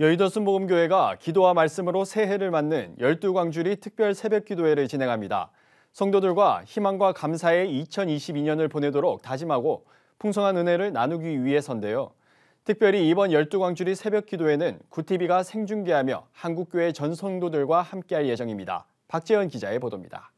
여의도 순복음교회가 기도와 말씀으로 새해를 맞는 1 2 광주리 특별 새벽 기도회를 진행합니다. 성도들과 희망과 감사의 2022년을 보내도록 다짐하고 풍성한 은혜를 나누기 위해서인데요. 특별히 이번 1 2 광주리 새벽 기도회는 구TV가 생중계하며 한국교회 전 성도들과 함께할 예정입니다. 박재현 기자의 보도입니다.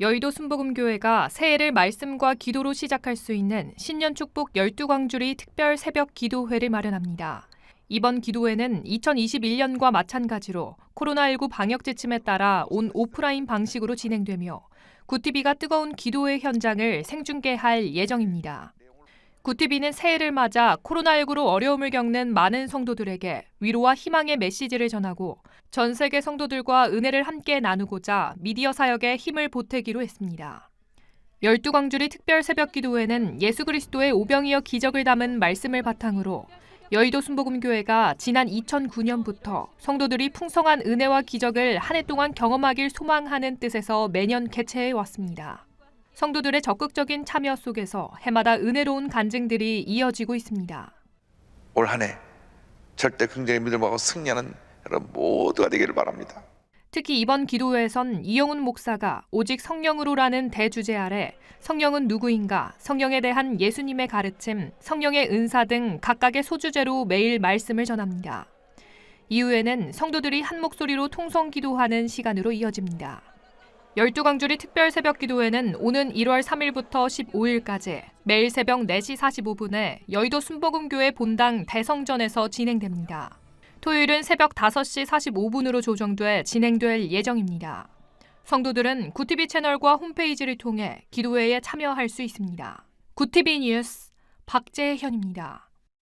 여의도 순복음교회가 새해를 말씀과 기도로 시작할 수 있는 신년 축복 12광주리 특별 새벽 기도회를 마련합니다. 이번 기도회는 2021년과 마찬가지로 코로나19 방역 지침에 따라 온 오프라인 방식으로 진행되며 구TV가 뜨거운 기도회 현장을 생중계할 예정입니다. 구티비는 새해를 맞아 코로나19로 어려움을 겪는 많은 성도들에게 위로와 희망의 메시지를 전하고 전 세계 성도들과 은혜를 함께 나누고자 미디어 사역에 힘을 보태기로 했습니다. 열두 광주리 특별 새벽 기도회는 예수 그리스도의 오병이어 기적을 담은 말씀을 바탕으로 여의도 순복음교회가 지난 2009년부터 성도들이 풍성한 은혜와 기적을 한 해 동안 경험하길 소망하는 뜻에서 매년 개최해 왔습니다. 성도들의 적극적인 참여 속에서 해마다 은혜로운 간증들이 이어지고 있습니다. 올 한 해 절대 긍정의 믿음하고 승리하는 여러분 모두가 되기를 바랍니다. 특히 이번 기도회에선 이영훈 목사가 오직 성령으로라는 대주제 아래 성령은 누구인가, 성령에 대한 예수님의 가르침, 성령의 은사 등 각각의 소주제로 매일 말씀을 전합니다. 이후에는 성도들이 한 목소리로 통성 기도하는 시간으로 이어집니다. 열두광주리 특별 새벽 기도회는 오는 1월 3일부터 15일까지 매일 새벽 4시 45분에 여의도 순복음교회 본당 대성전에서 진행됩니다. 토요일은 새벽 5시 45분으로 조정돼 진행될 예정입니다. 성도들은 구티비 채널과 홈페이지를 통해 기도회에 참여할 수 있습니다. 구티비 뉴스 박재현입니다.